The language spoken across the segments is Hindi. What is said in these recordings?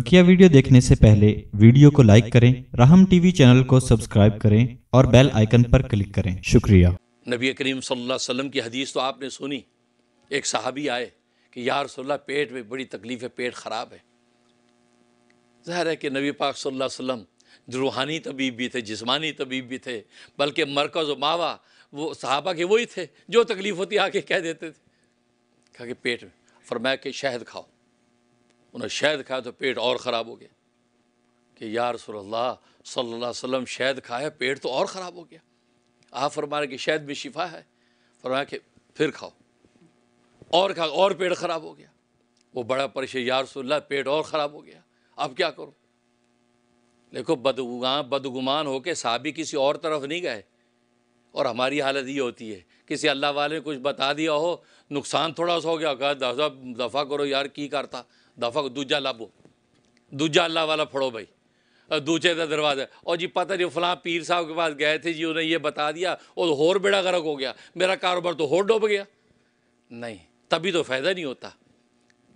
बकिया वीडियो देखने से पहले वीडियो को लाइक करें रहम टीवी चैनल को सब्सक्राइब करें और बेल आइकन पर क्लिक करें शुक्रिया नबी करीम वसल्लम की हदीस तो आपने सुनी एक साहबी आए कि यार रसोल्ला पेट में बड़ी तकलीफ है पेट ख़राब है जहर है कि नबी पाक वसल्लम रूहानी तबीब भी थे जिस्मानी तबीब भी थे बल्कि मरकज़ व मावा वो साहबा के वही थे जो तकलीफ़ होती आके कह देते थे कहा कि पेट में फरमाया कि शहद खाओ उन्हें शहद खाया तो पेट और ख़राब हो गया कि यार सल्ला सल्ला वसम शहद खाया पेट तो और ख़राब हो गया आप फरमाया कि शहद भी शिफा है फरमाया कि फिर खाओ और खा और पेट ख़राब हो गया वो बड़ा परेशान यार सल्ला पेट और ख़राब हो गया अब क्या करो देखो बदगुमा बदगुमान होकर साबी किसी और तरफ नहीं गए और हमारी हालत ये होती है किसी अल्लाह वाले ने कुछ बता दिया हो नुकसान थोड़ा सा हो गया दफा करो यार की करता दफा दूजा लाभो दूजा अल्लाह वाला फड़ो भाई दूजे का दरवाज़ा और जी पता नहीं फलां पीर साहब के पास गए थे जी उन्हें ये बता दिया और होर बेड़ा गर्क हो गया मेरा कारोबार तो होर डूब गया नहीं तभी तो फ़ायदा नहीं होता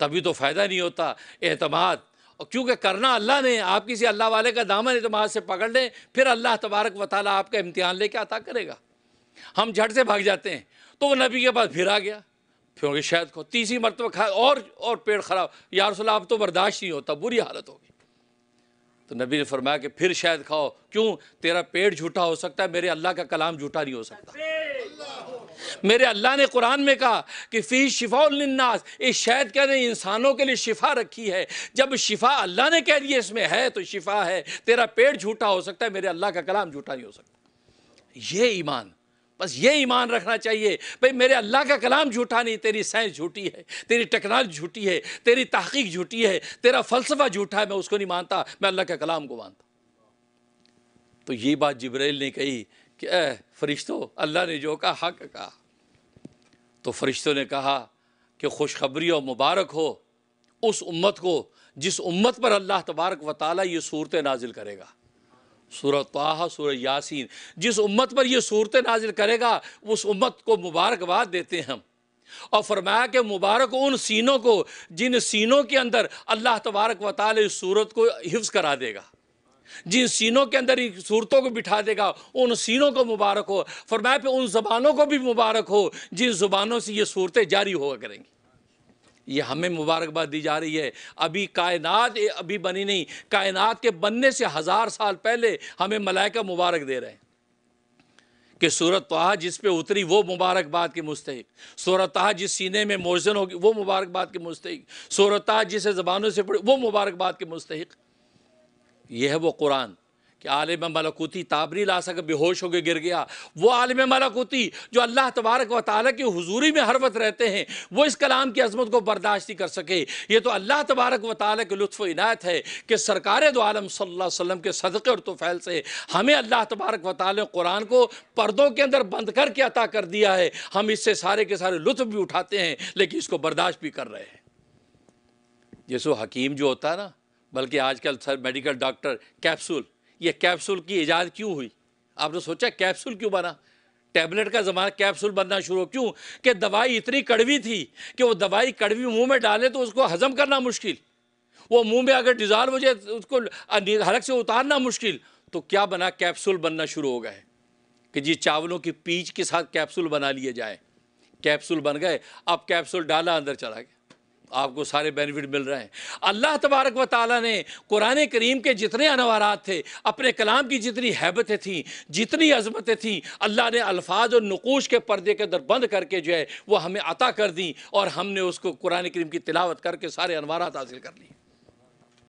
तभी तो फ़ायदा नहीं होता अहतमाद क्योंकि करना अल्लाह ने आप किसी अल्लाह वाले का दामन अतमाद से पकड़ लें फिर अल्लाह तबारक व आपका इम्तहान लेके अता करेगा हम झट से भाग जाते हैं तो वह नबी के पास फिर आ गया क्योंकि शायद को तीसरी मरतबा खा और और पेट ख़राब यार अब तो बर्दाश्त नहीं होता बुरी हालत होगी तो नबी ने फरमाया कि फिर शायद खाओ क्यों तेरा पेट झूठा हो सकता है मेरे अल्लाह का कलाम झूठा नहीं हो सकता मेरे अल्लाह ने कुरान में कहा कि फ़ी शिफाउलनास इस शायद कह रहे इंसानों के लिए शिफा रखी है जब शिफा अल्लाह ने कह दिया इसमें है तो शिफा है तेरा पेट झूठा हो सकता है मेरे अल्लाह का कलाम झूठा नहीं हो सकता ये ईमान बस ये ईमान रखना चाहिए भाई मेरे अल्लाह का कलाम झूठा नहीं तेरी साइंस झूठी है तेरी टेक्नोलॉजी झूठी है तेरी तहकीक झूठी है तेरा फ़लसफ़ा झूठा है मैं उसको नहीं मानता मैं अल्लाह के कलाम को मानता तो ये बात जब्राइल ने कही कि ए फरिश्तों अल्लाह ने जो कहा हक कहा तो फरिश्तों ने कहा कि खुशखबरी और मुबारक हो उस उम्मत को जिस उम्मत पर अल्लाह तबारक व ये सूरत नाजिल करेगा सूरत तहा सूर यासीन जिस उम्मत पर यह सूरत नाजिल करेगा उस उम्मत को मुबारकबाद देते हैं हम और फरमाया कि मुबारक उन सीनों को जिन सीनों के अंदर अल्लाह तबारक व ताल इस सूरत को हिफ्ज़ करा देगा जिन सीनों के अंदर सूरतों को बिठा देगा उन सीनों को मुबारक हो फरमाया पे उन ज़बानों को भी मुबारक हो जिन ज़ुबानों से ये सूरतें जारी हुआ करेंगी ये हमें मुबारकबाद दी जा रही है अभी कायनात अभी बनी नहीं कायनात के बनने से हज़ार साल पहले हमें मलाइका मुबारक दे रहे हैं कि सूरत तहा जिस पे उतरी वो मुबारकबाद के मुस्तक सूरत तहा जिस सीने में मोजन होगी वो मुबारकबाद के मुस्तक सूरत तहा जिसे ज़बानों से पड़ी वो मुबारकबाद के मुस्तक यह है वो कुरान कि आलिम मलकूती ताबरी ला सक बेहोश होकर गिर गया वो आलिम मलकूती जो अल्लाह तबारक व ताल की हजूरी में हर वक्त रहते हैं वो इस कलाम की अजमत को बर्दाश्त नहीं कर सके ये तो अल्लाह तबारक व ताली के लुत्फ़ इनायत है कि सरकार दो आलम वसम के सदक़े और तोफ़ैल से हमें अल्लाह तबारक व ताल कुरान को पर्दों के अंदर बंद करके अता कर दिया है हम इससे सारे के सारे लुत्फ़ भी उठाते हैं लेकिन इसको बर्दाश्त भी कर रहे हैं जैसो हकीम जो होता है ना बल्कि आजकल सर मेडिकल डॉक्टर कैप्सूल ये कैप्सूल की ईजाद क्यों हुई आपने सोचा कैप्सूल क्यों बना टैबलेट का ज़माना कैप्सूल बनना शुरू हो क्यों कि दवाई इतनी कड़वी थी कि वो दवाई कड़वी मुंह में डाले तो उसको हज़म करना मुश्किल वो मुंह में अगर डिजॉल्व हो जाए उसको हलक से उतारना मुश्किल तो क्या बना कैप्सूल बनना शुरू हो गए कि जी चावलों की पीच के साथ कैप्सूल बना लिए जाए कैप्सूल बन गए अब कैप्सूल डाला अंदर चला गया आपको सारे बेनिफिट मिल रहे हैं अल्लाह तबारक व ताली ने कुरान करीम के जितने अनवारात थे अपने कलाम की जितनी हैबतें थीं जितनी अजमतें थीं अल्लाह ने अल्फाज और नकोश के पर्दे के अंदर बंद करके जो है वह हमें अता कर दी और हमने उसको कुरान करीम की तिलावत करके सारे अनवारात हासिल कर लिए